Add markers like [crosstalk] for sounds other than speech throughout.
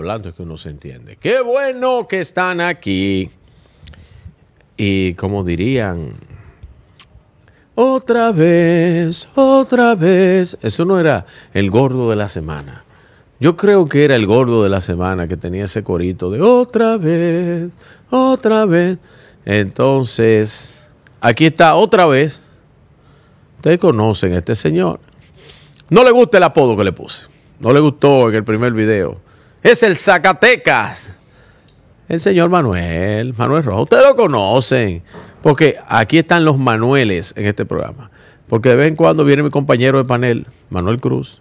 hablando es que uno se entiende. Qué bueno que están aquí. Y como dirían, otra vez, otra vez. Eso no era el gordo de la semana. Yo creo que era el gordo de la semana que tenía ese corito de otra vez, otra vez. Entonces, aquí está otra vez. Ustedes conocen a este señor. No le gusta el apodo que le puse. No le gustó en el primer video es el Zacatecas. El señor Manuel, Manuel Rojas. Ustedes lo conocen, porque aquí están los Manueles en este programa. Porque de vez en cuando viene mi compañero de panel, Manuel Cruz.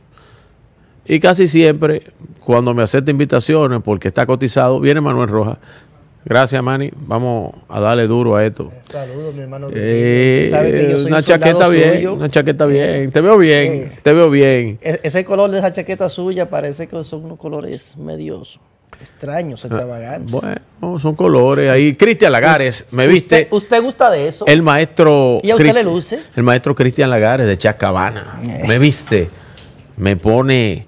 Y casi siempre, cuando me acepta invitaciones, porque está cotizado, viene Manuel Rojas. Gracias, Manny. Vamos a darle duro a esto. Eh, saludos, mi hermano. una chaqueta bien, una chaqueta bien. Te veo bien, eh, te veo bien. E-, ese color de esa chaqueta suya parece que son unos colores medios extraños, ah, extravagantes. Bueno, son colores ahí. Cristian Lagares, me viste. Usted, gusta de eso? El maestro. ¿Y a usted le luce? El maestro Cristian Lagares de Chacabana. Eh. Me viste. Me pone,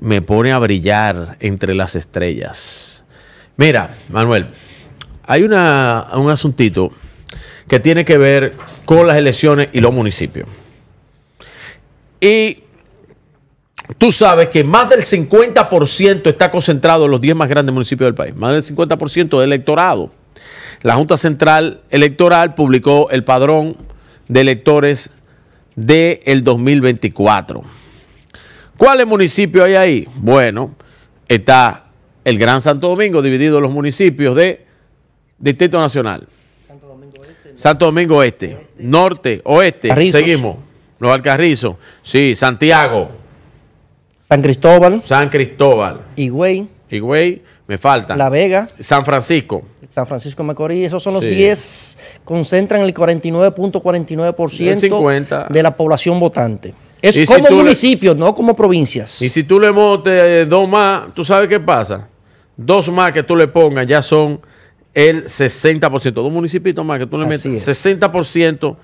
me pone a brillar entre las estrellas Mira, Manuel, hay un asuntito que tiene que ver con las elecciones y los municipios. Y tú sabes que más del 50% está concentrado en los 10 más grandes municipios del país, más del 50% del electorado. La Junta Central Electoral publicó el padrón de electores del 2024. 2024. ¿Cuáles municipios hay ahí? Bueno, está el Gran Santo Domingo, dividido en los municipios de Distrito Nacional. Santo Domingo Este, Santo Domingo este, Norte, Oeste, seguimos. Los Carrizo. sí, Santiago. San Cristóbal. San Cristóbal. Higüey. Higüey, me falta. La Vega. San Francisco. San Francisco de Macorís, esos son los 10, concentran el 49.49% de la población votante. Es como municipios, no como provincias. Y si tú le montes eh, dos más, ¿tú sabes qué pasa? Dos más que tú le pongas ya son el 60%. Dos municipitos más que tú le metes. 60%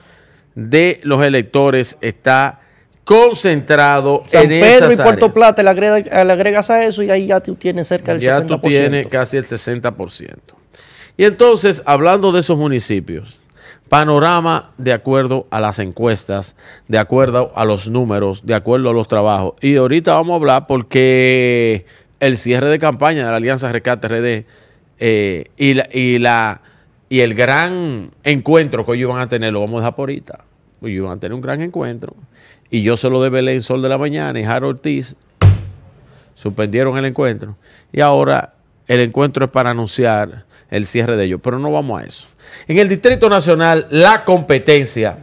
de los electores está concentrado San en Pedro y Puerto Plata, le, agregas a eso y ahí ya tú tienes cerca del 60%. Ya tú tienes casi el 60%. Y entonces, hablando de esos municipios, Panorama de acuerdo a las encuestas, de acuerdo a los números, de acuerdo a los trabajos. Y ahorita vamos a hablar porque el cierre de campaña de la Alianza Rescate RD eh, y, la, y, el gran encuentro que ellos van a tener, lo vamos a dejar por ahorita. Ellos van a tener un gran encuentro. Y yo se lo de en Sol de la Mañana y Harold Ortiz suspendieron el encuentro. Y ahora el encuentro es para anunciar el cierre de ellos. Pero no vamos a eso. En el Distrito Nacional, la competencia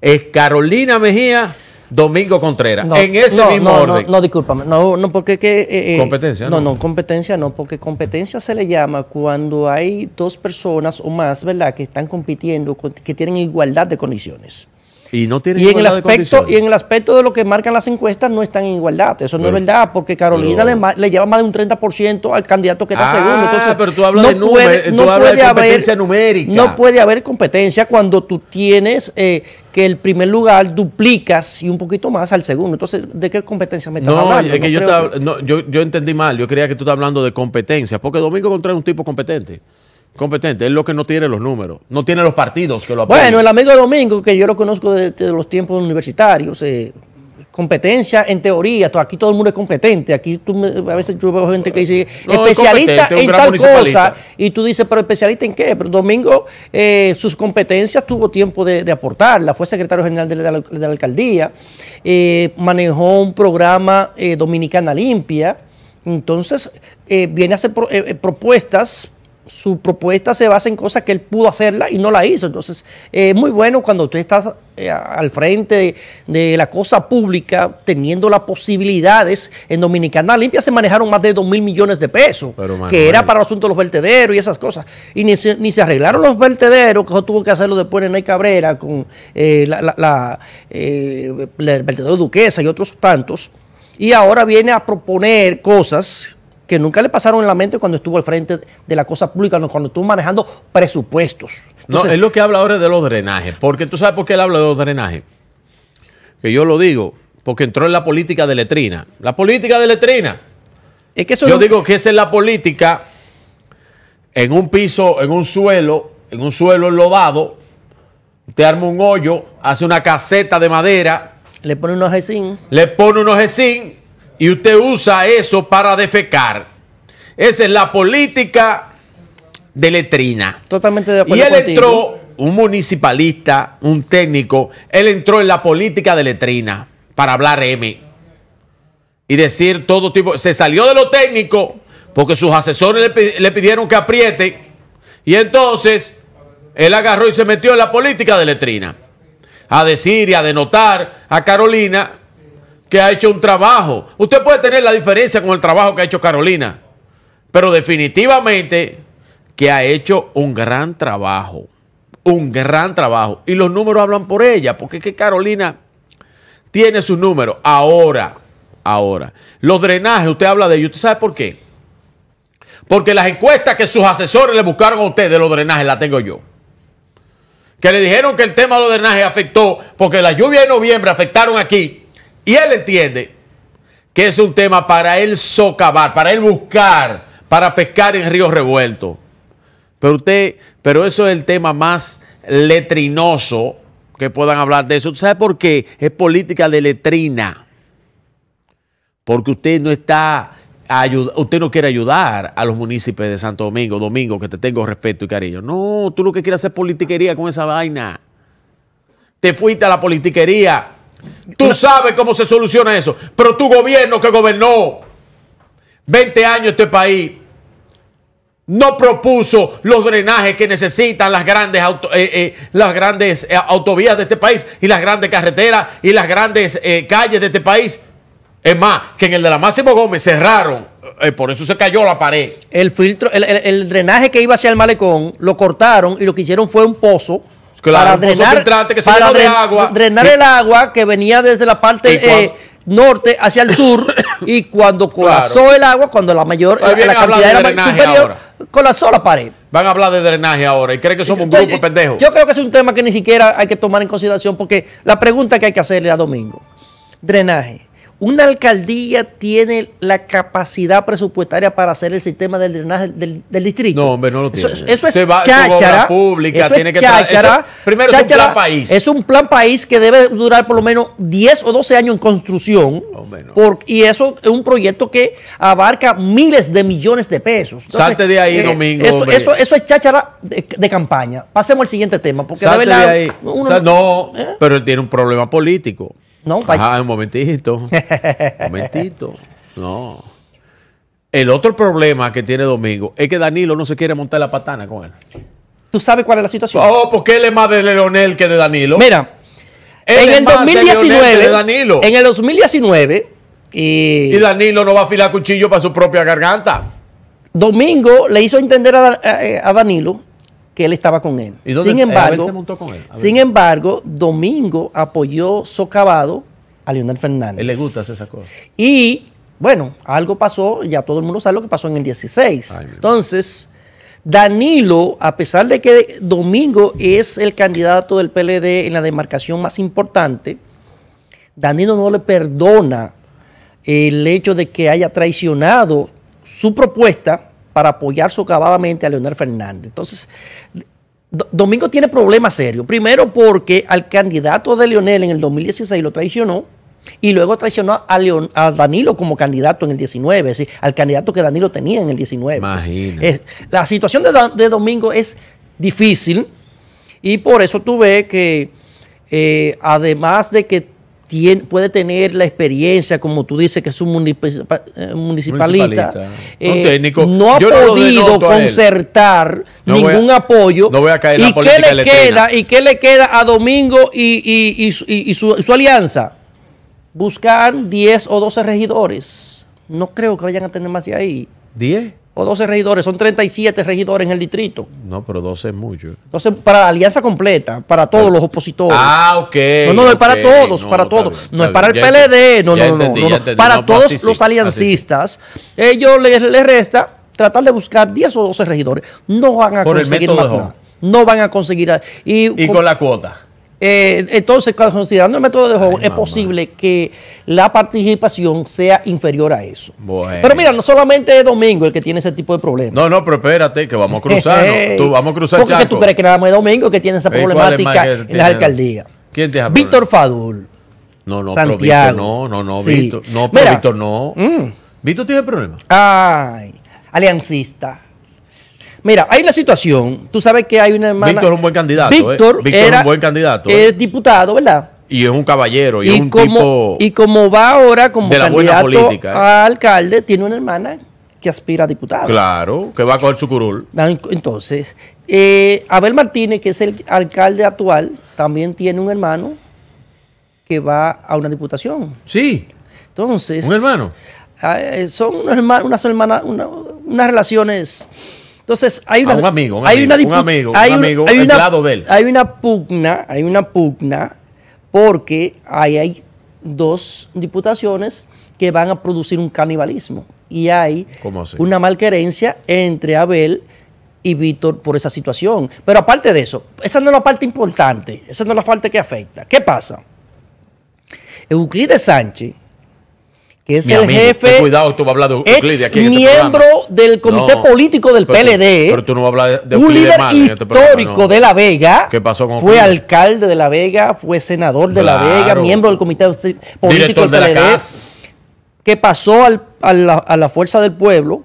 es Carolina Mejía. Domingo Contreras. No, en ese no, mismo no, No, no, discúlpame. No, no, porque que. Eh, eh, competencia. No, no, competencia no, porque competencia se le llama cuando hay dos personas o más, ¿verdad?, que están compitiendo, que tienen igualdad de condiciones. Y, no y en el aspecto Y en el aspecto de lo que marcan las encuestas no están en igualdad. Eso no es verdad, porque Carolina le, lleva más de un 30% al candidato que está ah, segundo. Entonces, pero tú hablas de números, eh, no puede competencia numérica. No puede haber competencia cuando tú tienes eh, que el primer lugar duplicas y un poquito más al segundo. Entonces, ¿de qué competencia me estás no, hablando? Es que yo, yo entendí mal. Yo creía que tú estás hablando de competencia, porque Domingo Contreras es un tipo competente. Competente, es lo que no tiene los números, no tiene los partidos que lo apoyan. Bueno, el amigo Domingo, que yo lo conozco desde los tiempos universitarios, eh, competencia en teoría, aquí todo el mundo es competente, aquí a veces yo veo gente que dice especialista en tal cosa, y tú dices, pero especialista en qué, pero Domingo eh, sus competencias tuvo tiempo de, de aportarla, fue secretario general de la, alcaldía, eh, manejó un programa Dominicana Limpia, entonces viene a hacer propuestas su propuesta se basa en cosas que él pudo hacerla y no la hizo. Entonces, es muy bueno cuando tú estás eh, al frente de, la cosa pública, teniendo las posibilidades. En Dominicana Limpia se manejaron más de 2 mil millones de pesos, que era para el asunto de los vertederos y esas cosas. Y ni se, se arreglaron los vertederos, que eso tuvo que hacerlo después Ney Cabrera con eh, la, la, eh, el vertedero Duquesa y otros tantos. Y ahora viene a proponer cosas que nunca le pasaron en la mente cuando estuvo al frente de la cosa pública, no, cuando estuvo manejando presupuestos. no, es lo que habla ahora de los drenajes, porque tú sabes por qué él habla de los drenajes. Que yo lo digo, porque entró en la política de letrina. La política de letrina. Es que yo digo que esa es la política en un piso, en un suelo, en un suelo enlodado. Te arma un hoyo, hace una caseta de madera. Le pone un ojecín, Le pone un ojecín y usted usa eso para defecar. Esa es la política de letrina. Totalmente de acuerdo. Y él entró, un municipalista, un técnico, él entró en la política de letrina para hablar M y decir todo tipo. Se salió de lo técnico porque sus asesores le, le pidieron que apriete y entonces él agarró y se metió en la política de letrina a decir y a denotar a Carolina que ha hecho un trabajo. Usted puede tener la diferencia con el trabajo que ha hecho Carolina, pero definitivamente que ha hecho un gran trabajo, un gran trabajo. Y los números hablan por ella, porque es Carolina tiene sus números. Ahora, ahora, los drenajes, usted habla de ellos, ¿usted sabe por qué? Porque las encuestas que sus asesores le buscaron a usted de los drenajes la tengo yo que le dijeron que el tema de los drenajes afectó, porque la lluvia de noviembre afectaron aquí, y él entiende que es un tema para él socavar, para él buscar, para pescar en río revuelto. Pero usted, pero eso es el tema más letrinoso que puedan hablar de eso. sabe por qué? Es política de letrina. Porque usted no está usted no quiere ayudar a los municipios de Santo Domingo, Domingo, que te tengo respeto y cariño. No, tú lo que quieres hacer politiquería con esa vaina. Te fuiste a la politiquería Tú sabes cómo se soluciona eso. Pero tu gobierno que gobernó 20 años este país no propuso los drenajes que necesitan las grandes, eh, eh, las grandes eh, autovías de este país y las grandes carreteras y las grandes calles de este país. Es más, que en el de la Máximo Gómez cerraron. por eso se cayó la pared. El filtro, el drenaje que iba hacia el malecón, lo cortaron y lo que hicieron fue un pozo Claro, para drenar, que para de agua. drenar el agua que venía desde la parte eh, norte hacia el sur [coughs] y cuando colapsó el agua, cuando la mayor la, la cantidad era superior, ahora. la pared. Van a hablar de drenaje ahora y creen que somos un grupo pendejo. Yo creo que es un tema que ni siquiera hay que tomar en consideración porque la pregunta que hay que hacerle a Domingo, drenaje. Una alcaldía tiene la capacidad presupuestaria para hacer el sistema del drenaje del, distrito. No, hombre, no lo tiene. Eso, es cháchara. pública, tiene que Primero es un plan país. Es un plan país que debe durar por lo menos 10 o 12 años en construcción. y eso es un proyecto que abarca miles de millones de pesos. de ahí, eh, Domingo. Eso, eso, es cháchara de, campaña. Pasemos al siguiente tema. Porque de no, ¿Eh? pero él tiene un problema político. No, un un momentito. Un [laughs] momentito. No. El otro problema que tiene Domingo es que Danilo no se quiere montar la patana con él. ¿Tú sabes cuál es la situación? Oh, porque él es más de Leonel que de Danilo. Mira, en el 2019, en el 2019, y, Danilo no va a afilar cuchillo para su propia garganta. Domingo le hizo entender a Danilo que él estaba con él. sin embargo, Sin embargo, Domingo apoyó socavado a Leonel Fernández. Él le gusta esa cosa. Y bueno, algo pasó, ya todo el mundo sabe lo que pasó en el 16. Entonces, Danilo, a pesar de que Domingo es el candidato del PLD en la demarcación más importante, Danilo no le perdona el hecho de que haya traicionado su propuesta para apoyar socavadamente a Leonel Fernández. Entonces, Domingo tiene problemas serios. Primero porque al candidato de Leonel en el 2016 lo traicionó y luego traicionó a, Danilo como candidato en el 19, es decir, al candidato que Danilo tenía en el 19. Pues, la situación de, Domingo es difícil y por eso tú ves que eh, además de que puede tener la experiencia, como tú dices, que es un eh, municipalista, eh, no ha podido concertar ningún apoyo. ¿Y qué le queda ¿Y qué le queda a Domingo y, su, alianza? Buscar 10 o 12 regidores. No creo que vayan a tener más de ahí. ¿10? o 12 regidores, son 37 regidores en el distrito. No, pero 12 es mucho. Entonces, para alianza completa, para todos los opositores. Ah, ok. No, no, no es para todos, para todos. no es para el PLD, no, no, no, no, Para todos los aliancistas, ellos les, resta tratar de buscar 10 o 12 regidores. No van a conseguir más nada. No van a conseguir. Y, con la cuota. Eh, entonces, considerando el método de juego es posible que la participación sea inferior a eso. Pero mira, no solamente es Domingo el que tiene ese tipo de problemas. No, no, pero espérate, que vamos a cruzar. [laughs] tú, vamos a cruzar Porque tú crees que nada más es Domingo que tiene esa problemática en la las ¿Quién te Víctor Fadul. No, no, Santiago. Víctor, no, no, no, Víctor, no, Víctor no. Mm. Víctor tiene problemas. Ay, aliancista. Mira, hay una situación. Tú sabes que hay una hermana. Víctor es un buen candidato. ¿eh? Víctor, es un buen candidato. Es ¿eh? diputado, ¿verdad? Y es un caballero y, es un tipo. Y como va ahora como candidato ¿eh? a alcalde, tiene una hermana que aspira a diputado. Claro, que va a coger su curul. Ah, entonces, Abel Martínez, que es el alcalde actual, también tiene un hermano que va a una diputación. Sí. Entonces. Un hermano. Ah, son unas hermanas, unas relaciones entonces, hay una. amigo, hay una una, de Hay una pugna, hay una pugna, porque hay dos diputaciones que van a producir un canibalismo. Y hay una malquerencia entre Abel y Víctor por esa situación. Pero aparte de eso, esa no es la parte importante, esa no es la parte que afecta. ¿Qué pasa? Euclides Sánchez que es el jefe. Cuidado, tú de miembro del comité político del PLD. ¿eh? Pero tú no Un líder este histórico de La Vega. Fue alcalde de La Vega, fue senador de La Vega, miembro del comité político del PLD. Que pasó al, a la fuerza del pueblo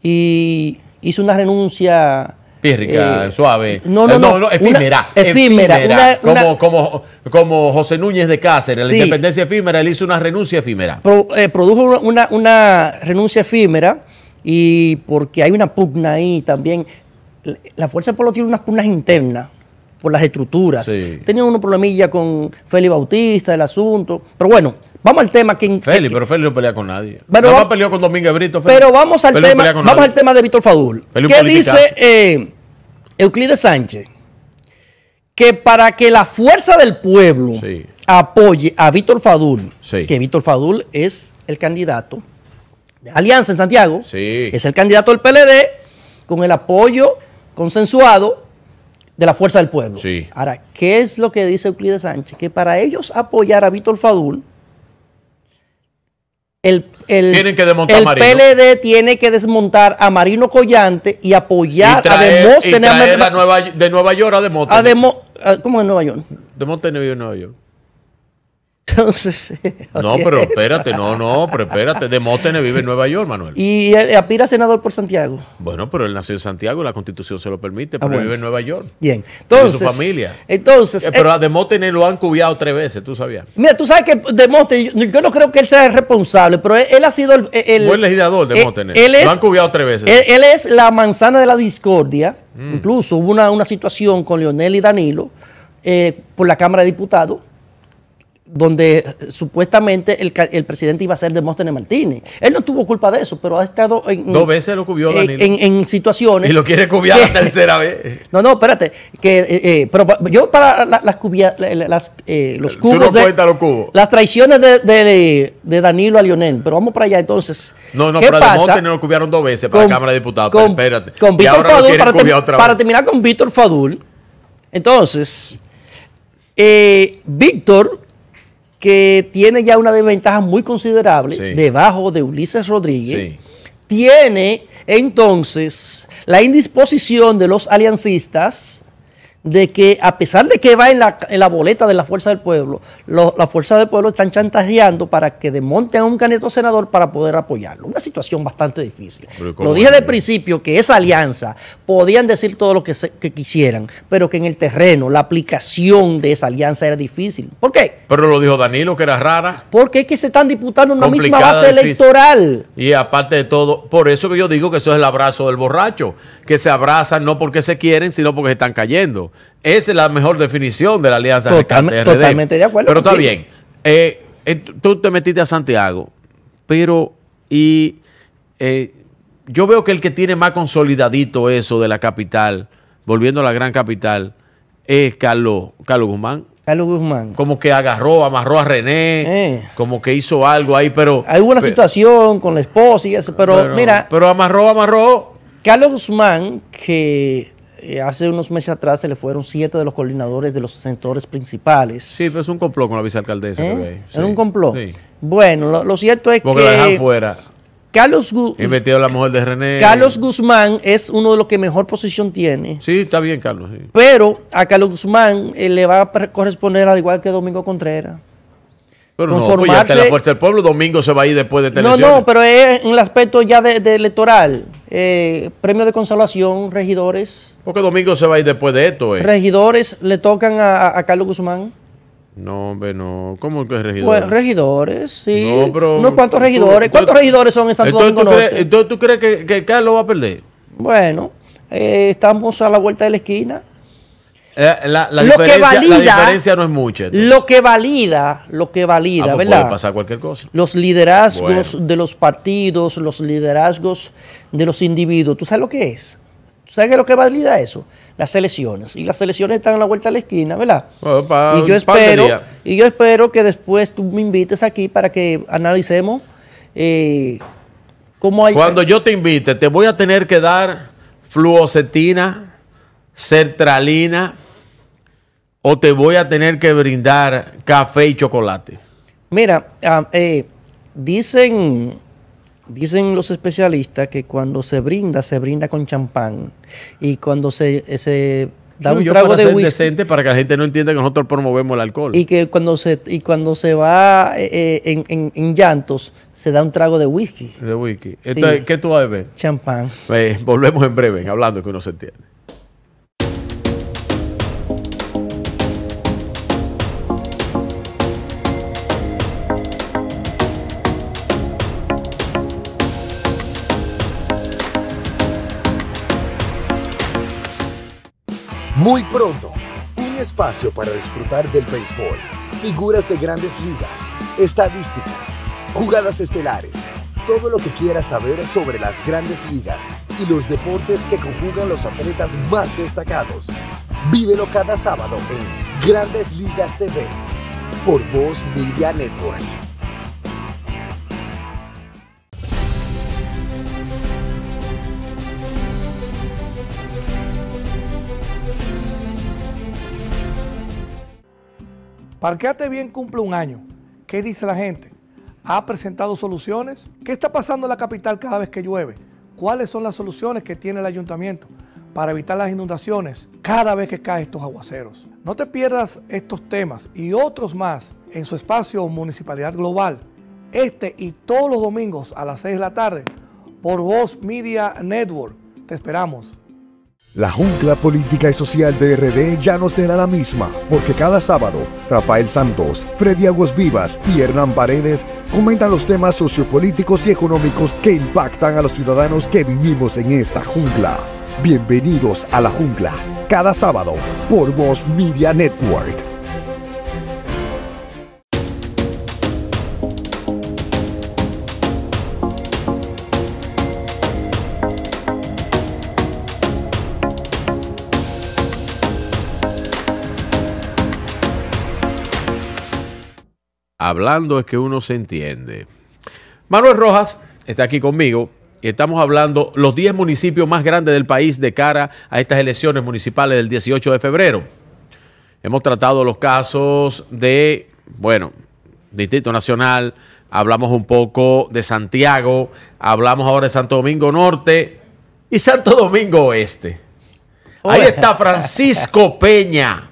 y hizo una renuncia Pírrica, eh, suave. No, no, eh, no, efímera. efímera. como, como, José Núñez de Cáceres, la independencia efímera, él hizo una renuncia efímera. Eh, produjo una, renuncia efímera y porque hay una pugna ahí también. La Fuerza del Pueblo tiene unas pugnas internas por las estructuras. tenía unos problemilla con Félix Bautista, el asunto. Pero bueno, Vamos al tema que. Feli, pero Feli no pelea con nadie. Pero no peleó con Domínguez Brito. Pero vamos al tema. vamos al tema de Víctor Fadul. ¿Qué dice eh, Euclides Sánchez? Que para que la fuerza del pueblo apoye a Víctor Fadul, que Víctor Fadul es el candidato de Alianza en Santiago, es el candidato del PLD, con el apoyo consensuado de la fuerza del pueblo. Ahora, ¿qué es lo que dice Euclides Sánchez? Que para ellos apoyar a Víctor Fadul el, el, Tienen que desmontar el PLD tiene que desmontar a Marino Collante y apoyar y traer, a Demóstenes. de Nueva York a Demóstenes. A ¿Cómo es Nueva York? De vive en Nueva York. Entonces. [laughs] No, pero espérate, no, no, pero espérate. Demótenes vive en Nueva York, Manuel. ¿Y apira senador por Santiago? Bueno, pero él nació en Santiago, la constitución se lo permite, ah, pero vive en Nueva York. Bien. Entonces. su familia. Entonces. Eh, pero eh, a Demótenes lo han cubiado tres veces, tú sabías. Mira, tú sabes que Demótenes, yo, no creo que él sea el responsable, pero él, ha sido el. Buen legislador, Demótenes. Eh, él, lo han tres veces. Él, es la manzana de la discordia. Mm. Incluso hubo una, una situación con Leonel y Danilo por la Cámara de Diputados donde eh, supuestamente el, presidente iba a ser Demóstenes Martínez. Él no tuvo culpa de eso, pero ha estado en... Dos veces lo cubrió, Danilo. En, situaciones... Y lo quiere cubiar la tercera [laughs] vez. No, no, espérate. Que, eh, eh, pero yo para las, cubia, las los cubos... Tú no de, los cubos. Las traiciones de, Danilo a Lionel, pero vamos para allá entonces. No, no, pero a Demóstenes lo cubrieron dos veces para la Cámara de Diputados. Con, espérate. Víctor Fadul, para, para terminar con Víctor Fadul. Entonces, Víctor que tiene ya una desventaja muy considerable debajo de Ulises Rodríguez, tiene entonces la indisposición de los aliancistas de que a pesar de que va en la, boleta de la Fuerza del Pueblo, la Fuerza del Pueblo están chantajeando para que desmonten a un candidato senador para poder apoyarlo. Una situación bastante difícil. Lo dije de principio que esa alianza podían decir todo lo que, que, quisieran, pero que en el terreno la aplicación de esa alianza era difícil. ¿Por qué? Pero lo dijo Danilo que era rara. Porque es que se están disputando una misma base electoral. Y aparte de todo, por eso que yo digo que eso es el abrazo del borracho que se abrazan no porque se quieren, sino porque se están cayendo. Esa es la mejor definición de la alianza Totalme, de Totalmente de acuerdo. Pero está bien. Eh, eh, tú te metiste a Santiago, pero y eh, yo veo que el que tiene más consolidadito eso de la capital, volviendo a la gran capital, es Carlos, Carlos Guzmán. Carlos Guzmán. Como que agarró, amarró a René, como que hizo algo ahí, pero... Hay una situación con la esposa y eso, pero mira... Pero amarró, amarró. Carlos Guzmán, que eh, hace unos meses atrás se le fueron siete de los coordinadores de los sectores principales. Sí, pero es un complot con la vicealcaldesa. ¿Eh? Es un complot. Bueno, lo, cierto es que... Porque la dejan fuera. Carlos, la mujer de René. Carlos Guzmán es uno de los que mejor posición tiene. Sí, está bien, Carlos. Pero a Carlos Guzmán eh, le va a corresponder al igual que Domingo Contreras. Pero pues, conformarse. no, la fuerza del pueblo, domingo se va a ir después de No, no, pero es en el aspecto ya de, electoral. Eh, premio de consolación, regidores. Porque domingo se va a ir después de esto, eh. Regidores le tocan a, a Carlos Guzmán. No, hombre, no. ¿Cómo que regidores? Pues regidores, sí. No, pero, ¿cuántos regidores? ¿Cuántos regidores son en Santo entonces, Domingo tú Crees, entonces, ¿tú crees que, Carlos va a perder? Bueno, eh, estamos a la vuelta de la esquina. Eh, la, lo diferencia, que valida, no es mucha. Lo que valida, lo que valida, ah, pues ¿verdad? Puede pasar cualquier cosa. Los liderazgos de los partidos, los liderazgos de los individuos. ¿Tú sabes lo que es? ¿Tú sabes lo que valida eso? Las elecciones. Y las elecciones están a la vuelta de la esquina, ¿verdad? y, yo espero, y yo espero que después tú me invites aquí para que analicemos eh, cómo hay. Cuando yo te invite, te voy a tener que dar fluocetina, sertralina, o te voy a tener que brindar café y chocolate? Mira, ah, eh, dicen, dicen los especialistas que cuando se brinda, se brinda con champán. Y cuando se, eh, se da un trago para de ser decente para que la gente no entienda que nosotros promovemos el alcohol. Y que cuando se, y cuando se va eh, en, en, llantos, se da un trago de whisky. De whisky. ¿Qué tú vas a beber? Champán. volvemos en breve, hablando que uno se entiende. Muy pronto, un espacio para disfrutar del béisbol, figuras de grandes ligas, estadísticas, jugadas estelares, todo lo que quieras saber sobre las grandes ligas y los deportes que conjugan los atletas más destacados. Vívelo cada sábado en Grandes Ligas TV por Voz Media Network. Parqueate bien cumple un año. ¿Qué dice la gente? ¿Ha presentado soluciones? ¿Qué está pasando en la capital cada vez que llueve? ¿Cuáles son las soluciones que tiene el ayuntamiento para evitar las inundaciones cada vez que caen estos aguaceros? No te pierdas estos temas y otros más en su espacio Municipalidad Global, este y todos los domingos a las 6 de la tarde por Voz Media Network. Te esperamos. La jungla política y social de RD ya no será la misma, porque cada sábado Rafael Santos, Freddy Aguas Vivas y Hernán Paredes comentan los temas sociopolíticos y económicos que impactan a los ciudadanos que vivimos en esta jungla. Bienvenidos a la jungla, cada sábado por Voz Media Network. hablando es que uno se entiende. Manuel Rojas está aquí conmigo y estamos hablando los 10 municipios más grandes del país de cara a estas elecciones municipales del 18 de febrero. Hemos tratado los casos de, bueno, Distrito Nacional, hablamos un poco de Santiago, hablamos ahora de Santo Domingo Norte y Santo Domingo Oeste. Ahí está Francisco Peña.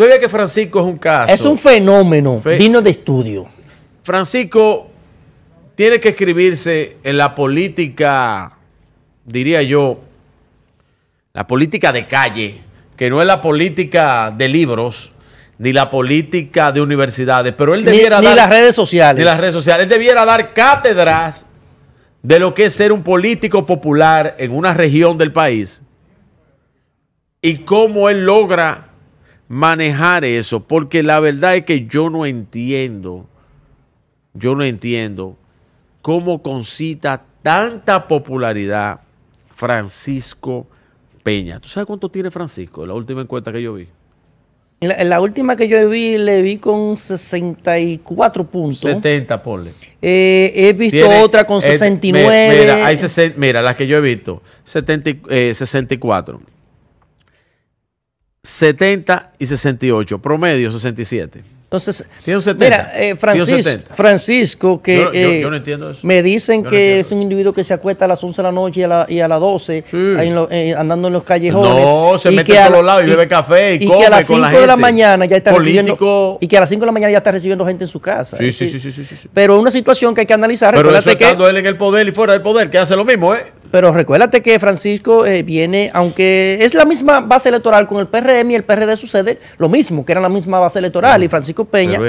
Tú que Francisco es un caso. Es un fenómeno digno de estudio. Francisco tiene que escribirse en la política, diría yo, la política de calle, que no es la política de libros, ni la política de universidades, pero él debiera Ni las redes sociales. Ni las redes sociales. Él debiera dar cátedras de lo que es ser un político popular en una región del país y cómo él logra manejar eso, porque la verdad es que yo no entiendo, yo no entiendo cómo concita tanta popularidad Francisco Peña. ¿Tú sabes cuánto tiene Francisco? La última encuesta que yo vi. La, la última que yo vi, le vi con 64 puntos. 70, ponle. Eh, he visto otra con 69. mira, las que yo he visto, 70, 64. 70 y 68, promedio 67. Entonces, Mira, eh, Francisco, Francisco, que eh, no entiendo eso. me dicen que es un individuo que se acuesta a las 11 de la noche y a, las 12, eh, andando en los callejones. No, se mete a todos lados y, bebe café y, y que a las 5 de la mañana ya está recibiendo y que a las 5 de la mañana ya está recibiendo gente en su casa. Sí, sí, sí, sí, sí, Pero es una situación que hay que analizar. Pero eso que, él en el poder y fuera del poder, que hace lo mismo, ¿eh? Pero recuérdate que Francisco eh, viene, aunque es la misma base electoral con el PRM y el PRD sucede lo mismo, que era la misma base electoral. y mm. Francisco Peña,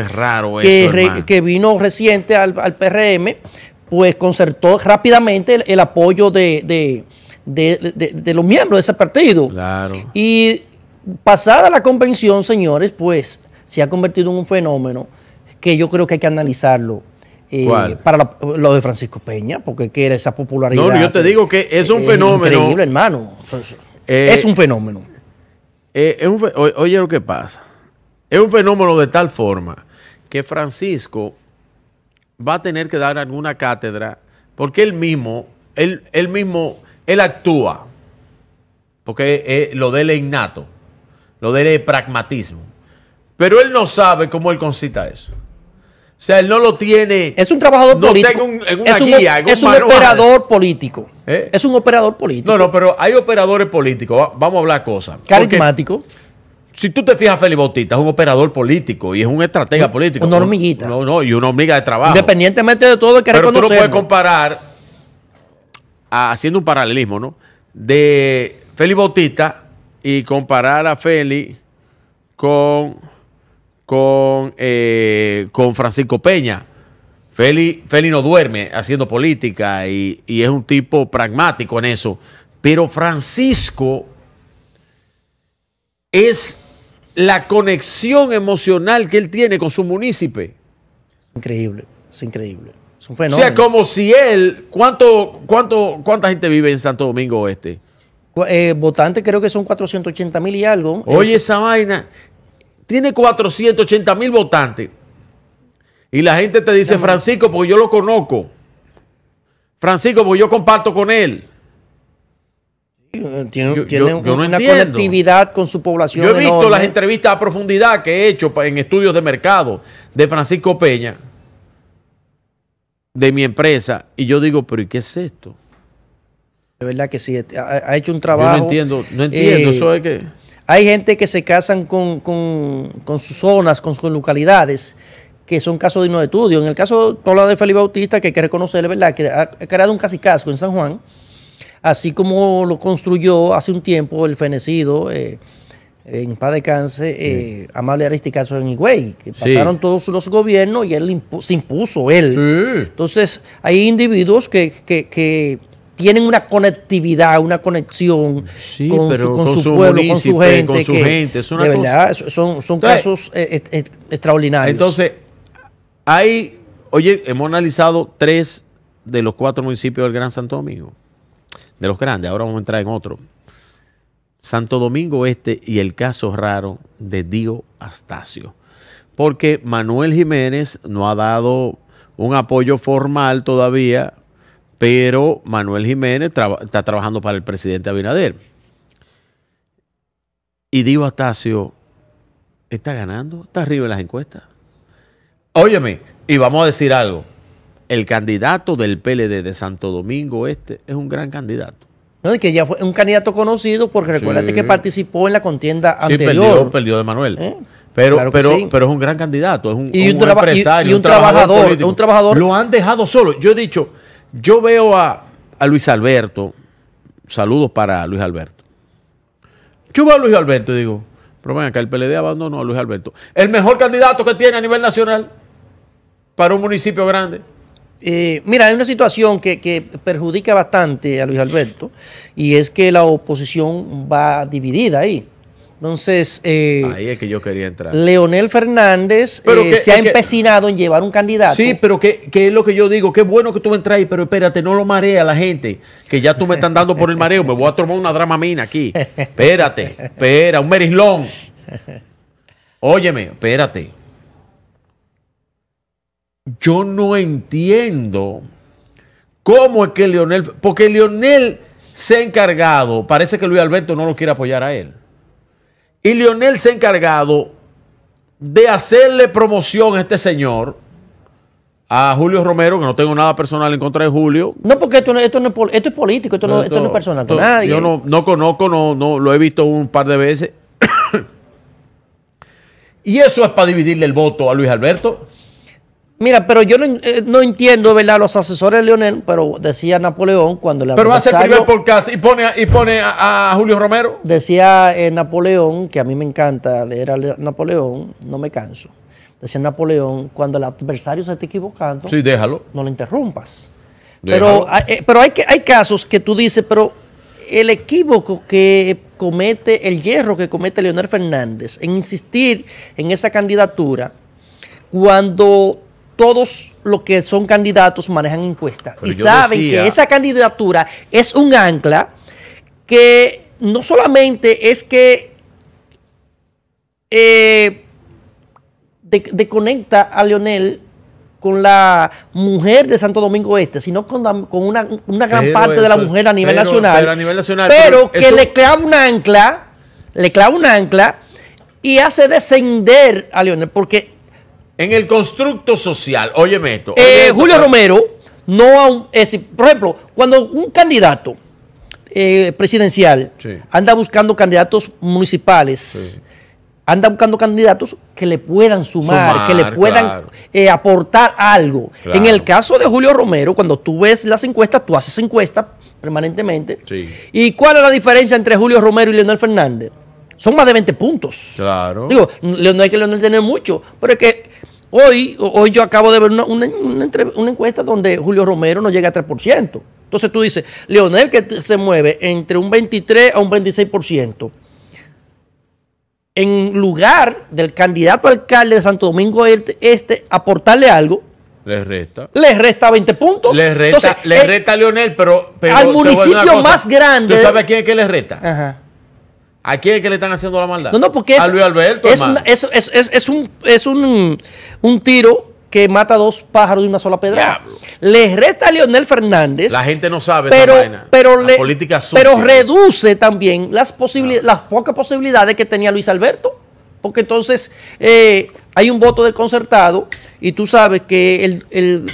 que, vino reciente al, al, PRM, pues concertó rápidamente el, apoyo de, de, los miembros de ese partido. Claro. Y pasada la convención, señores, pues se ha convertido en un fenómeno que yo creo que hay que analizarlo eh, para lo, de Francisco Peña, porque quiere esa popularidad. No, yo te digo que es un fenómeno. Increíble, hermano. Eh, es un fenómeno. Eh, oye lo que pasa. Es un fenómeno de tal forma que Francisco va a tener que dar alguna cátedra porque él mismo, él, él mismo, él actúa. Porque lo de él innato, lo de pragmatismo. Pero él no sabe cómo él concita eso. O sea, él no lo tiene. Es un trabajador político. es un, guía, es un, operador político. ¿Eh? Es un operador político. No, no, pero hay operadores políticos. Vamos a hablar cosas. Carismático. si tú te fijas, Félix Bautista es un operador político y es un estratega político. Una hormiguita. No, no, y una hormiga de trabajo. Independientemente de todo, hay que reconocerlo. Pero tú no puedes comparar, haciendo un paralelismo, ¿no? De Feli Bautista y comparar a Feli con con, eh, con Francisco Peña. Feli, no duerme haciendo política y, es un tipo pragmático en eso. Pero Francisco es la conexión emocional que él tiene con su munícipe. Es increíble, es increíble. Es un fenómeno. O sea, como si él, ¿cuánto, cuánto, ¿cuánta gente vive en Santo Domingo Oeste? Eh, votantes creo que son 480 mil y algo. Oye, esa vaina tiene 480 mil votantes. Y la gente te dice, Francisco, porque yo lo conozco. Francisco, porque yo comparto con él. Tiene, una conectividad con su población. Yo he visto las entrevistas a profundidad que he hecho en estudios de mercado de Francisco Peña, de mi empresa, y yo digo, pero ¿y qué es esto? De verdad que sí, ha, hecho un trabajo. no entiendo, no entiendo, eh, eso es que... Hay gente que se casan con, sus zonas, con sus localidades, que son casos dignos de estudio. En el caso de Felipe Bautista, que hay que reconocerle, ¿verdad?, que ha creado un casicasco en San Juan, así como lo construyó hace un tiempo el fenecido. Eh, en paz de cáncer, eh, Amable Aristicazo en Higüey, que pasaron todos los gobiernos y él se impuso él. Entonces, hay individuos que, que tienen una conectividad, una conexión con, su, su, pueblo, con su gente. de son, casos extraordinarios. Entonces, hay, oye, hemos analizado tres de los cuatro municipios del Gran Santo Domingo, de los grandes, ahora vamos a entrar en otro. Santo Domingo Este y el caso raro de Dio Astacio. Porque Manuel Jiménez no ha dado un apoyo formal todavía pero Manuel Jiménez está trabajando para el presidente Abinader. Y digo, Astacio está ganando, está arriba en las encuestas. Óyeme, y vamos a decir algo. El candidato del PLD de Santo Domingo Este es un gran candidato. No, que ya fue un candidato conocido, porque recuérdate que participó en la contienda anterior. Sí, perdió, perdió de Manuel. ¿Eh? Pero, pero, es un gran candidato, es un, empresario, y, un trabajador. Lo han dejado solo. Yo he dicho, yo veo a, Luis Alberto, saludos para Luis Alberto. Yo veo a Luis Alberto y digo, pero venga, acá, el PLD abandonó a Luis Alberto. El mejor candidato que tiene a nivel nacional para un municipio grande. Eh, mira, hay una situación que, que, perjudica bastante a Luis Alberto y es que la oposición va dividida ahí. Entonces, eh, ahí es que yo quería entrar. Leonel Fernández eh, pero que, se ha empecinado en llevar un candidato. Sí, pero que, es lo que yo digo, qué bueno que tú entras ahí, pero espérate, no lo marea la gente, que ya tú me están dando por el mareo, me voy a tomar una drama mina aquí. Espérate, espera, un merislón. Óyeme, espérate. Yo no entiendo cómo es que Leonel, porque Leonel se ha encargado, parece que Luis Alberto no lo quiere apoyar a él y Lionel se ha encargado de hacerle promoción a este señor, a Julio Romero, que no tengo nada personal en contra de Julio. No, porque esto, esto, es político, esto no, es personal Yo no, conozco, no, no, lo he visto un par de veces. [coughs] y eso es para dividirle el voto a Luis Alberto. Mira, pero yo no, eh, no, entiendo, ¿verdad? Los asesores de Leonel, pero decía Napoleón cuando le Pero a el primer podcast y pone, y pone a, Julio Romero. Decía eh, Napoleón, que a mí me encanta leer a Napoleón, no me canso. Decía Napoleón, cuando el adversario se está equivocando, sí, déjalo. no lo interrumpas. Pero, eh, pero hay, que, hay casos que tú dices, pero el equívoco que comete, el hierro que comete Leonel Fernández en insistir en esa candidatura, cuando todos los que son candidatos manejan encuestas y saben que esa candidatura es un ancla que no solamente es que eh, desconecta a Leonel con la mujer de Santo Domingo Este, sino con, una, gran parte de la mujer a nivel nacional. Pero, que le clava un ancla, le clava un ancla y hace descender a Leonel, porque en el constructo social, óyeme esto. Eh, Julio Romero, no a por ejemplo, cuando un candidato eh, presidencial anda buscando candidatos municipales, anda buscando candidatos que le puedan sumar, que le puedan eh, aportar algo. En el caso de Julio Romero, cuando tú ves las encuestas, tú haces encuestas permanentemente. ¿Y cuál es la diferencia entre Julio Romero y Leonel Fernández? Son más de 20 puntos. Claro. Digo, Leonel que Leonel tiene mucho, pero es que Hoy, yo acabo de ver una, encuesta donde Julio Romero no llega a 3%. Entonces tú dices, Leonel que se mueve entre un 23 a un 26%. En lugar del candidato alcalde de Santo Domingo Este, aportarle algo, Le resta. Le resta 20 puntos. Les eh, resta, a Leonel, pero, Al municipio más grande. ¿Tú sabes quién es que le resta? Ajá. ¿A quién es que le están haciendo la maldad? No, no, porque es, a Luis Alberto, es, es, un, es un, tiro que mata dos pájaros de una sola pedra. Le resta a Leonel Fernández. La gente no sabe pero, esa vaina. Pero, le, pero reduce también las, las pocas posibilidades que tenía Luis Alberto. Porque entonces eh, hay un voto desconcertado y tú sabes que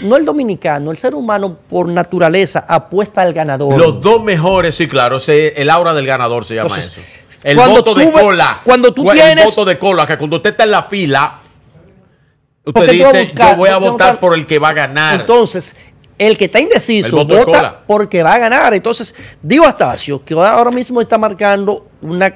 no el dominicano, el ser humano por naturaleza apuesta al ganador. Los dos mejores, sí, claro, el aura del ganador se llama eso. El voto de cola. Cuando tú tienes. El voto de cola, que cuando usted está en la fila, usted dice, yo voy a votar por el que va a ganar. Entonces, el que está indeciso vota porque va a ganar. Entonces, digo Astacio, que ahora mismo está marcando una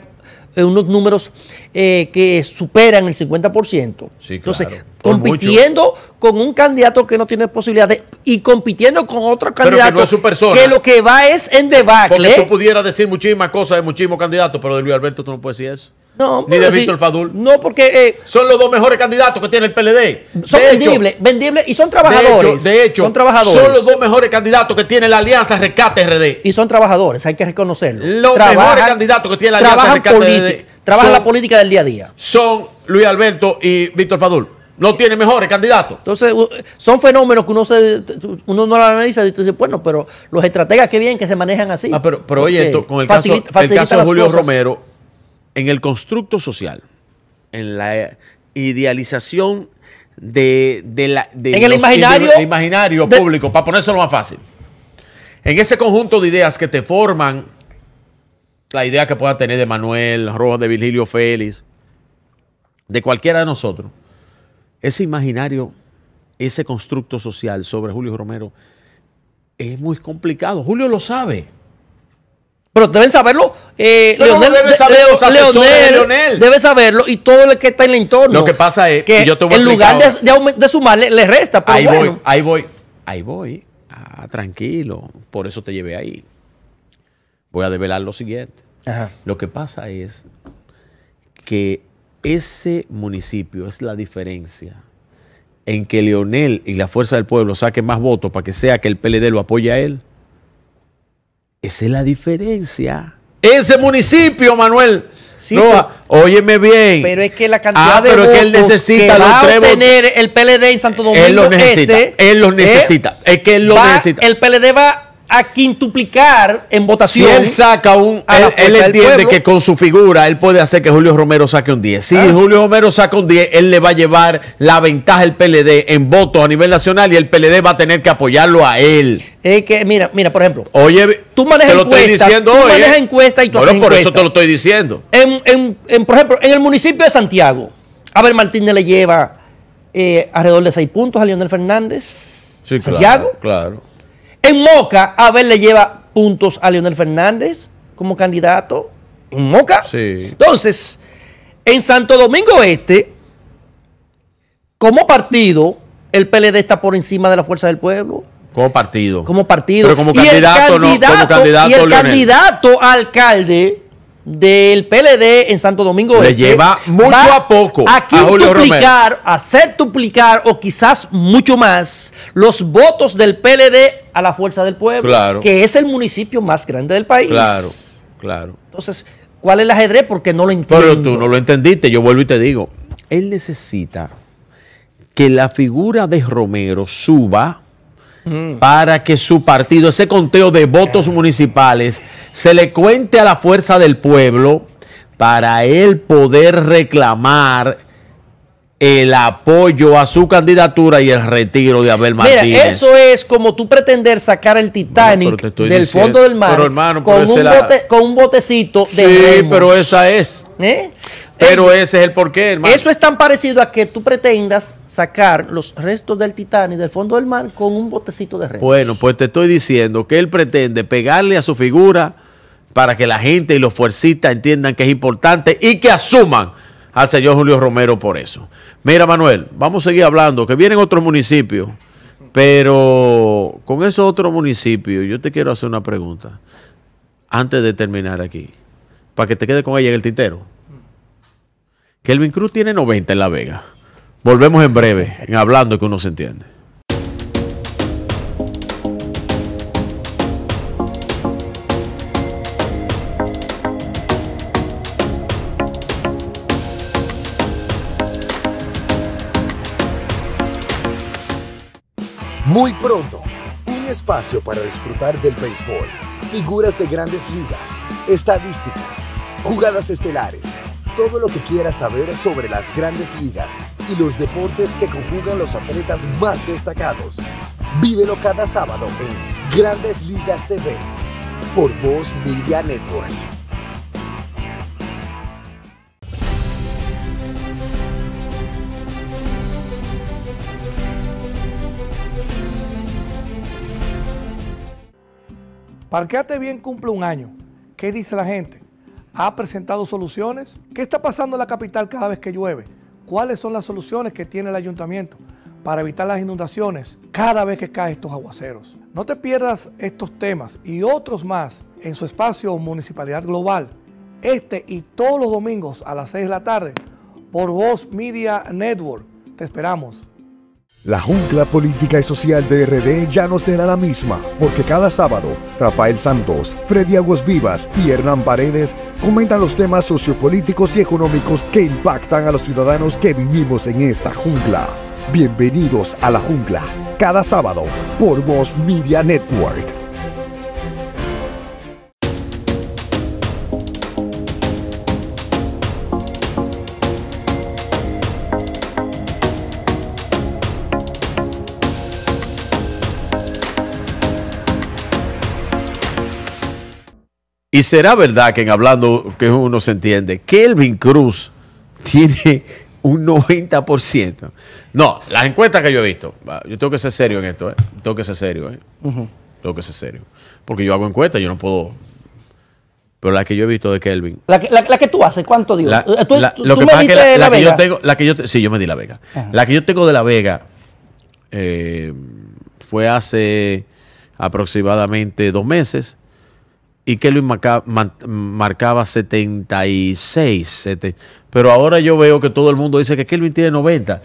eh, unos números eh, que superan el 50%. Entonces, compitiendo con un candidato que no tiene posibilidades y compitiendo con otro candidato que, que lo que va es en debacle. Porque tú pudieras decir muchísimas cosas de muchísimos candidatos, pero de Luis Alberto tú no puedes decir eso. No, ni de Víctor Fadul. No, porque. Eh, son los dos mejores candidatos que tiene el PLD. Son vendibles, vendibles. y son trabajadores. De hecho, son, trabajadores. son los dos mejores candidatos que tiene la Alianza Rescate RD. Y son trabajadores, hay que reconocerlo. Los mejores candidatos que tiene la Alianza Rescate RD. Trabajan la política del día a día. Son Luis Alberto y Víctor Fadul. No tiene mejores candidatos. Entonces, son fenómenos que uno se uno no lo analiza y tú dices, bueno, pero los estrategas, qué bien que se manejan así. Ah, pero, pero oye, esto, con el, caso, el caso de Julio Romero, en el constructo social, en la idealización de, la, el imaginario, imaginario público, para ponérselo más fácil. En ese conjunto de ideas que te forman la idea que pueda tener de Manuel Rojas, de Virgilio Félix, de cualquiera de nosotros, ese imaginario, ese constructo social sobre Julio Romero es muy complicado. Julio lo sabe. Pero deben saberlo. Eh, Leonel, debe Leonel, debe saberlo y todo lo que está en el entorno. Lo que pasa es que yo te voy en lugar de, sumarle, le resta. ahí voy, ahí voy, ahí voy. Ah, tranquilo. Por eso te llevé ahí. Voy a develar lo siguiente. Lo que pasa es que ese municipio es la diferencia en que Leonel y la Fuerza del Pueblo saquen más votos para que sea que el PLD lo apoye a él esa es la diferencia. Ese municipio, Manuel. Sí, óyeme bien. Pero es que la cantidad ah, de pero votos que él necesita que va a el PLD en Santo Domingo él los necesita, este él los necesita. es que él lo necesita. El PLD va a quintuplicar en votación. Si él saca un. Él, entiende que con su figura él puede hacer que Julio Romero saque un 10. Si ah. Julio Romero saca un 10, él le va a llevar la ventaja al PLD en votos a nivel nacional y el PLD va a tener que apoyarlo a él. Es que, mira, mira, por ejemplo. Oye, tú manejas encuestas. ¿eh? y tú por eso te lo estoy diciendo. En, por ejemplo, en el municipio de Santiago, Abel Martínez le lleva eh, alrededor de 6 puntos a Leonel Fernández. Santiago. claro. En Moca, ver, le lleva puntos a Leonel Fernández como candidato. En Moca. Sí. Entonces, en Santo Domingo Este, como partido, el PLD está por encima de la fuerza del pueblo. Como partido. Como partido. Pero como candidato, candidato no. Como candidato, y el candidato alcalde del PLD en Santo Domingo Le lleva mucho a poco a, duplicar, a duplicar o quizás mucho más los votos del PLD a la Fuerza del Pueblo, que es el municipio más grande del país. Claro, claro. Entonces, ¿cuál es el ajedrez? Porque no lo entiendo. Pero tú no lo entendiste, yo vuelvo y te digo. Él necesita que la figura de Romero suba para que su partido, ese conteo de votos municipales, se le cuente a la fuerza del pueblo para él poder reclamar el apoyo a su candidatura y el retiro de Abel Martínez. Mira, eso es como tú pretender sacar el Titanic del fondo del mar con, un botecito de Sí, pero esa es. ¿Eh? Pero ese es el porqué, hermano. Eso es tan parecido a que tú pretendas sacar los restos del Titanic del fondo del mar con un botecito de restos. Bueno, pues te estoy diciendo que él pretende pegarle a su figura para que la gente y los fuercistas entiendan que es importante y que asuman al señor Julio Romero por eso. Mira, Manuel, vamos a seguir hablando, que vienen otros municipios, pero con esos otros municipios, yo te quiero hacer una pregunta antes de terminar aquí, para que te quede con ella en el tintero. Kelvin Cruz tiene 90 en La Vega. Volvemos en breve, en hablando que uno se entiende. Muy pronto, un espacio para disfrutar del béisbol, figuras de grandes ligas, estadísticas, jugadas estelares todo lo que quieras saber sobre las grandes ligas y los deportes que conjugan los atletas más destacados. Vívelo cada sábado en Grandes Ligas TV por Voz Media Network. Parqueate bien cumple un año. ¿Qué dice la gente? ha presentado soluciones. ¿Qué está pasando en la capital cada vez que llueve? ¿Cuáles son las soluciones que tiene el ayuntamiento para evitar las inundaciones cada vez que caen estos aguaceros? No te pierdas estos temas y otros más en su espacio Municipalidad Global, este y todos los domingos a las 6 de la tarde por Voz Media Network. Te esperamos. La jungla política y social de RD ya no será la misma, porque cada sábado Rafael Santos, Freddy Aguas Vivas y Hernán Paredes comentan los temas sociopolíticos y económicos que impactan a los ciudadanos que vivimos en esta jungla. Bienvenidos a la jungla, cada sábado por Voz Media Network. Y será verdad que en hablando que uno se entiende, Kelvin Cruz [laughs] tiene un 90%. No, las encuestas que yo he visto, yo tengo que ser serio en esto, ¿eh? tengo que ser serio, ¿eh? tengo que ser serio. Porque yo hago encuestas, yo no puedo... Pero la que yo he visto de Kelvin. La que, la, que tú haces, ¿cuánto dio? Eh, lo que pasa es la, que yo tengo, la que sí, yo me di la Vega. La que yo tengo de la Vega eh, fue hace aproximadamente dos meses y Kelvin marcaba 76. Pero ahora yo veo que todo el mundo dice que Kelvin tiene 90.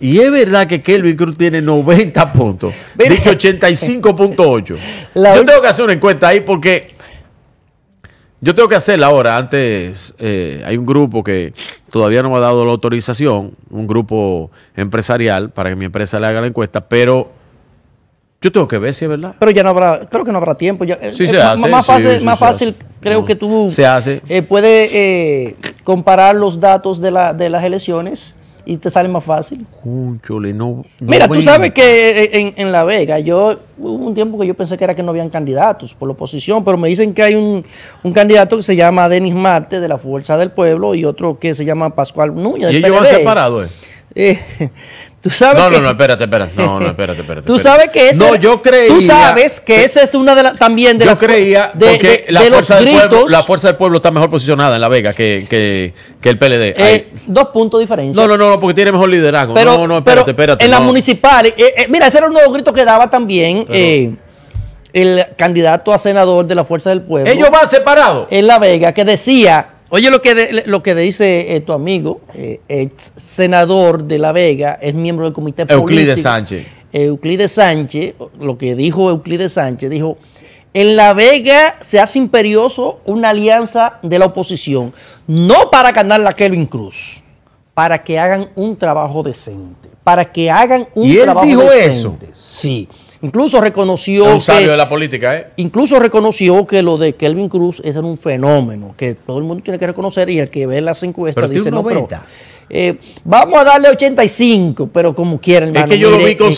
Y es verdad que Kelvin Cruz tiene 90 puntos. [laughs] Dije 85.8. [laughs] Yo tengo que hacer una encuesta ahí porque yo tengo que hacerla ahora. Antes eh, hay un grupo que todavía no me ha dado la autorización, un grupo empresarial para que mi empresa le haga la encuesta, pero yo tengo que ver si es verdad. Pero ya no habrá, creo que no habrá tiempo. más fácil, más fácil creo que tú se hace. Eh, puedes eh, comparar los datos de, las elecciones y te sale más fácil. Mira, tú sabes que eh, en, La Vega, yo hubo un tiempo que yo pensé que era que no habían candidatos por la oposición, pero me dicen que hay un, candidato que se llama Denis Marte de la Fuerza del Pueblo y otro que se llama Pascual Núñez. ¿Y ellos van separados, Eh, no, no, no, espérate, espérate. No, no, espérate, espérate. [laughs] Tú sabes que ese. No, yo creía. Tú sabes que esa es una de las. También de yo las. Yo creía. porque la, fuerza del pueblo, está mejor posicionada en La Vega que, el PLD. Eh, dos puntos de diferencia. No, no, no, porque tiene mejor liderazgo. Pero, no, no, espérate, espérate. En la municipal. Eh, eh, mira, ese era uno de los gritos que daba también. Eh, el candidato a senador de la Fuerza del Pueblo. Ellos van separados. En La Vega, que decía Oye lo que, lo que dice eh, tu amigo, el eh, ex senador de La Vega, es miembro del comité Euclides político. Euclides Sánchez. Euclides Sánchez, lo que dijo Euclides Sánchez, dijo, en La Vega se hace imperioso una alianza de la oposición, no para ganar la Kelvin Cruz, para que hagan un trabajo decente, para que hagan un ¿Y él dijo Eso? Sí. Incluso reconoció. que, de la política, ¿eh? Incluso reconoció que lo de Kelvin Cruz es un fenómeno que todo el mundo tiene que reconocer y el que ve las encuestas dice: No, pero, eh, vamos a darle 85, pero como quieran. Es que yo lo vi con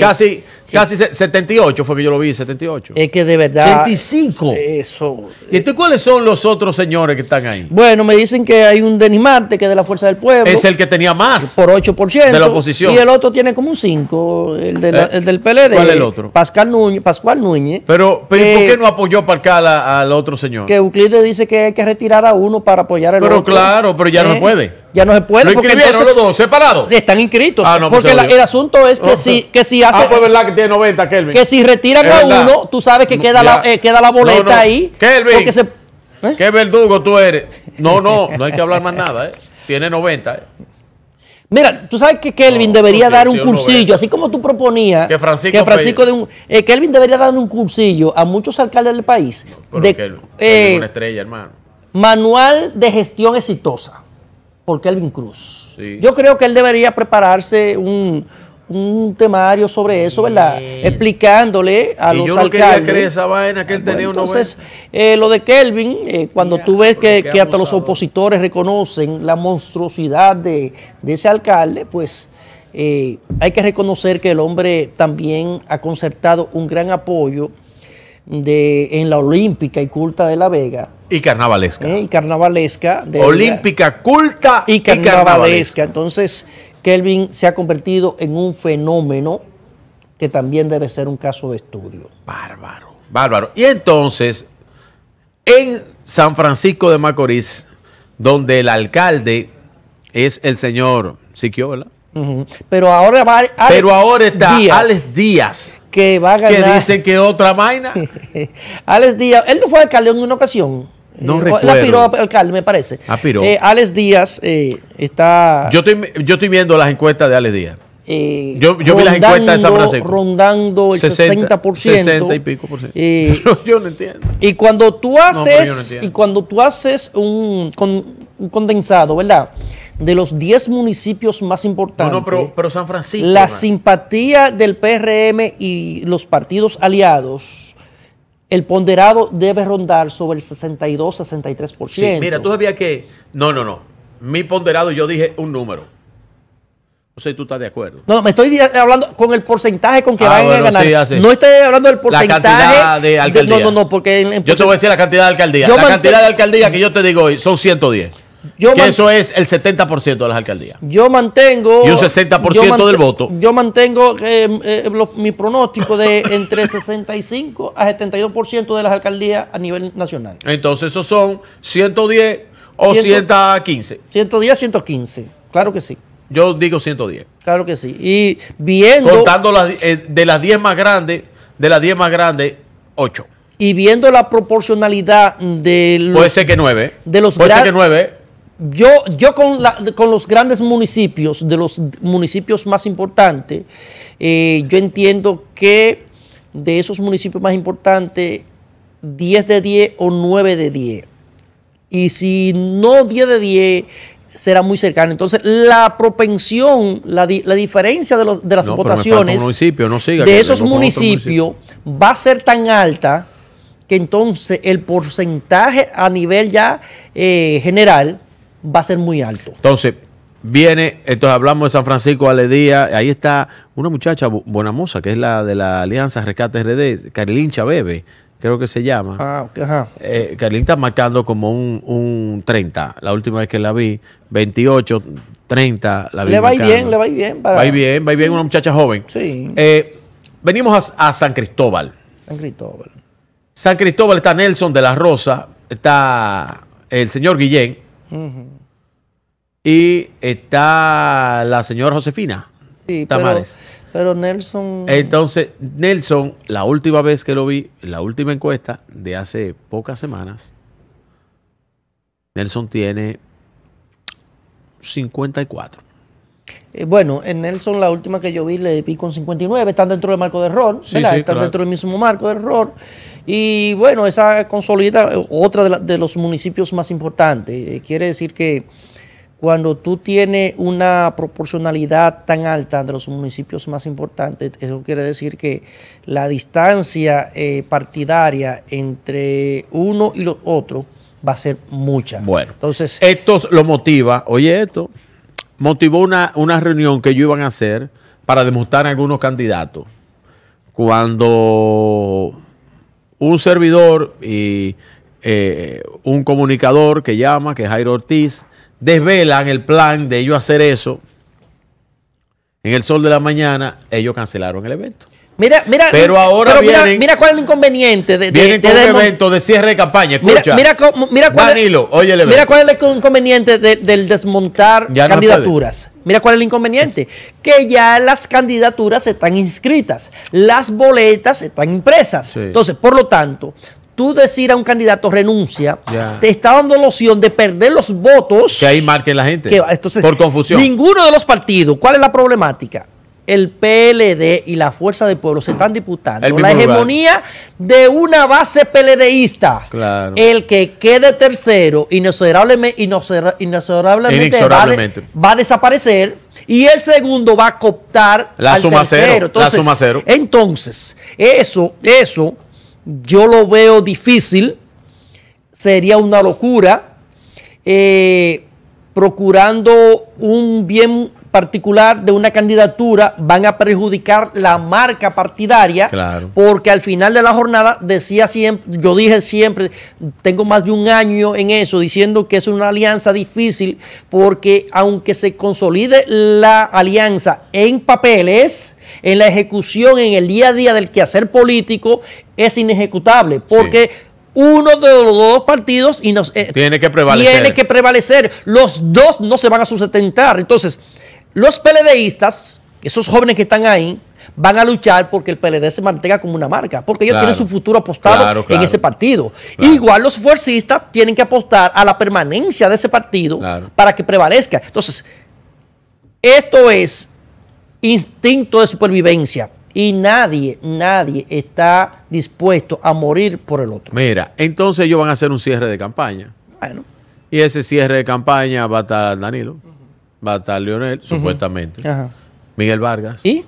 casi Casi 78 fue que yo lo vi, 78. Es que de verdad. 85. Eso. ¿Y cuáles son los otros señores que están ahí? Bueno, me dicen que hay un Marte que es de la Fuerza del Pueblo. Es el que tenía más. Por 8%. De la oposición. Y el otro tiene como un 5, eh, el, del PLD. ¿Cuál es el otro? Pascal Núñez. Pascual Núñez. Pero, pero ¿por eh, qué no apoyó Pascal al otro señor? Que Euclides dice que hay que retirar a uno para apoyar al otro. Pero claro, pero ya no se eh, puede. Ya no se puede. porque entonces, los dos separados? Están inscritos. Ah, pues porque el asunto es que, ah, si, que si hace. Ah, pues, de 90, Kelvin. Que si retiran a uno, tú sabes que queda, la, eh, queda la boleta ahí. Kelvin. Porque se... ¿eh? Qué verdugo tú eres. No, no, no hay que hablar más nada. ¿eh? Tiene 90. ¿eh? Mira, tú sabes que Kelvin debería dar un cursillo, así como tú proponías. Que Francisco. Francisco de un, eh, Kelvin debería dar un cursillo a muchos alcaldes del país. Porque de, una estrella, hermano. Manual de gestión exitosa por Kelvin Cruz. Yo creo que él debería prepararse un, un temario sobre eso, ¿verdad? Explicándole a y los yo esa vaina que él ah, tenía Entonces, eh, lo de Kelvin, eh, cuando tú ves que, que hasta los opositores reconocen la monstruosidad de, ese alcalde, pues eh, hay que reconocer que el hombre también ha concertado un gran apoyo de, en la Olímpica y Culta de La Vega. Y carnavalesca. y carnavalesca. De Olímpica, culta Y carnavalesca. Entonces, Kelvin se ha convertido en un fenómeno que también debe ser un caso de estudio. Bárbaro, bárbaro. Y entonces, en San Francisco de Macorís, donde el alcalde es el señor Siquiola. Pero ahora Pero ahora está Alex Díaz. Que va a ganar. Que dice que otra vaina. [laughs] Alex Díaz, él no fue alcalde en una ocasión. No eh, la piró alcalde, me parece. Eh, Alex Díaz eh, está. Yo estoy, viendo las encuestas de Alex Díaz. Eh, yo, vi las encuestas de San Francisco. Rondando el 60, 60%. y pico por ciento. [laughs] yo no entiendo. Y cuando tú haces, y cuando tú haces un, condensado, ¿verdad? De los 10 municipios más importantes. No, no, pero, San Francisco. La simpatía del PRM y los partidos aliados el ponderado debe rondar sobre el 62-63%. Sí, mira, tú sabías que. No, no, no. Mi ponderado, yo dije un número. No sé si tú estás de acuerdo. No, me estoy eh, hablando con el porcentaje con que ah, a ganar. No estoy hablando del porcentaje. La cantidad de alcaldía. no, no, no, porque. yo te voy a decir la cantidad de alcaldía. la cantidad de alcaldía que yo te digo hoy son 110 que eso es el 70% de las alcaldías. Yo mantengo. Y un 60% del voto. Yo mantengo eh, eh, mi pronóstico de entre 65 [laughs] a 72% de las alcaldías a nivel nacional. Entonces, esos son 110 o 115. 110, 115. Claro que sí. Yo digo 110. Claro que sí. Y viendo. Contando eh, de las 10 más grandes, de las 10 más grandes, 8 y viendo la proporcionalidad de los, puede ser que 9%. puede ser que 9% yo, yo con, los grandes municipios, de los municipios más importantes, eh, yo entiendo que de esos municipios más importantes, 10 de 10 o 9 de 10. Y si no 10 de 10, será muy cercano. Entonces, la propensión, la, diferencia de, las votaciones de esos municipios va a ser tan alta que entonces el porcentaje a nivel ya eh, general va a ser muy alto. Entonces, viene, entonces hablamos de San Francisco Aledía, ahí está una muchacha buena moza, que es la de la Alianza Rescate RD, Carilín Chabebe, creo que se llama. Ah, eh, está marcando como un, 30, la última vez que la vi, 28, 30, la vi. Le va bien, le va bien. Para... Va bien, va bien, una muchacha joven. Sí. Eh, venimos a, a San Cristóbal. San Cristóbal. San Cristóbal está Nelson de la Rosa, está el señor Guillén, y está la señora Josefina sí, Tamares. Pero, pero, Nelson. Entonces, Nelson, la última vez que lo vi, la última encuesta de hace pocas semanas, Nelson tiene 54. Eh, bueno, en Nelson la última que yo vi le vi con 59, están dentro del marco de error, están dentro del mismo marco de error. Y bueno, esa consolida otra de, los municipios más importantes. Eh, quiere decir que cuando tú tienes una proporcionalidad tan alta de los municipios más importantes, eso quiere decir que la distancia eh, partidaria entre uno y los otros va a ser mucha. Bueno, entonces... Esto lo motiva, oye esto, motivó una, reunión que ellos iban a hacer para demostrar a algunos candidatos. Cuando un servidor y eh, un comunicador que llama, que es Jairo Ortiz, desvelan el plan de ellos hacer eso, en el sol de la mañana ellos cancelaron el evento. Mira, mira, pero ahora mira, cuál es el inconveniente de, de, de, evento de cierre de campaña. Escucha, mira, mira, cuál es, el inconveniente del desmontar candidaturas. mira cuál es el inconveniente, que ya las candidaturas están inscritas, las boletas están impresas. Entonces, por lo tanto, tú decir a un candidato renuncia, te está dando la opción de perder los votos. Que ahí marque la gente. por confusión. Ninguno de los partidos, ¿cuál es la problemática? el PLD y la Fuerza del Pueblo se están disputando la hegemonía de una base PLDista. Claro. El que quede tercero inexorablemente, Va, a desaparecer y el segundo va a cooptar la al suma tercero. Cero, entonces, eso, eso yo lo veo difícil. Sería una locura. Eh, procurando un bien particular de una candidatura van a perjudicar la marca partidaria, porque al final de la jornada decía siempre, yo dije siempre, tengo más de un año en eso, diciendo que es una alianza difícil, porque aunque se consolide la alianza en papeles, en la ejecución, en el día a día del quehacer político, es inejecutable, porque... uno de los dos partidos eh, tiene que prevalecer. Tiene que prevalecer. Los dos no se van a sustentar. Entonces, los PLDistas, esos jóvenes que están ahí, van a luchar porque el PLD se mantenga como una marca, porque ellos tienen su futuro apostado en ese partido. Igual los fuercistas tienen que apostar a la permanencia de ese partido para que prevalezca. Entonces, esto es instinto de supervivencia y nadie, nadie está dispuesto a morir por el otro. Mira, entonces ellos van a hacer un cierre de campaña. Bueno. Y ese cierre de campaña va a estar Danilo va a estar Lionel, supuestamente. Miguel Vargas. ¿Y?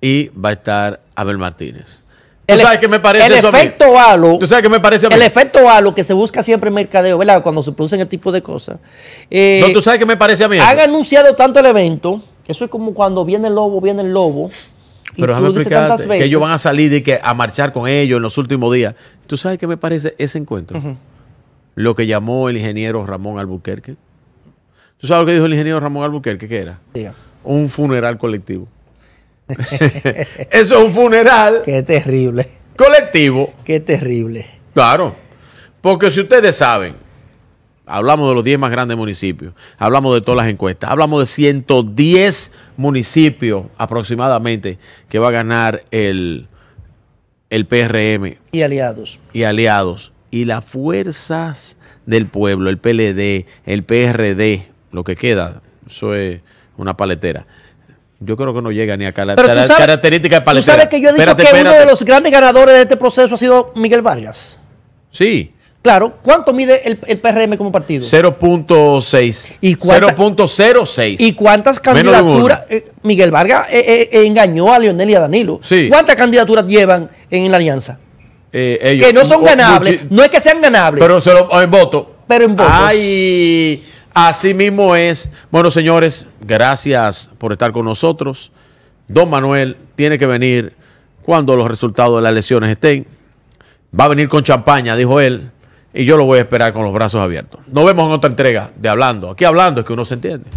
Y va a estar Abel Martínez. ¿Tú sabes qué me parece el eso efecto a mí? Halo, ¿Tú sabes qué me parece a mí? El efecto halo que se busca siempre en mercadeo, ¿verdad? Cuando se producen este tipo de cosas. Eh, ¿tú sabes qué me parece a mí? Han anunciado tanto el evento. Eso es como cuando viene el lobo, viene el lobo. Pero déjame explicarte que ellos van a salir y que a marchar con ellos en los últimos días. ¿Tú sabes qué me parece ese encuentro? Lo que llamó el ingeniero Ramón Albuquerque ¿Tú sabes lo que dijo el ingeniero Ramón Albuquerque? ¿Qué era? Un funeral colectivo. [laughs] Eso es un funeral. Qué terrible. Colectivo. Qué terrible. Claro. Porque si ustedes saben, hablamos de los 10 más grandes municipios, hablamos de todas las encuestas, hablamos de 110 municipios aproximadamente que va a ganar el, el PRM. Y aliados. Y aliados. Y las fuerzas del pueblo, el PLD, el PRD, lo que queda, eso es una paletera. Yo creo que no llega ni a la característica de paletera. Tú sabes que yo he dicho que uno de los grandes ganadores de este proceso ha sido Miguel Vargas. Sí. Claro, ¿cuánto mide el, el PRM como partido? 0.6. 0.06. ¿Y cuántas candidaturas? Eh, Miguel Vargas eh, eh, engañó a Leonel y a Danilo. ¿Cuántas candidaturas llevan en la alianza? que no son ganables. no es que sean ganables. Pero se lo, en voto. Pero en voto. Ay. Así mismo es. Bueno, señores, gracias por estar con nosotros. Don Manuel tiene que venir cuando los resultados de las lesiones estén. Va a venir con champaña, dijo él, y yo lo voy a esperar con los brazos abiertos. Nos vemos en otra entrega de Hablando. Aquí hablando es que uno se entiende.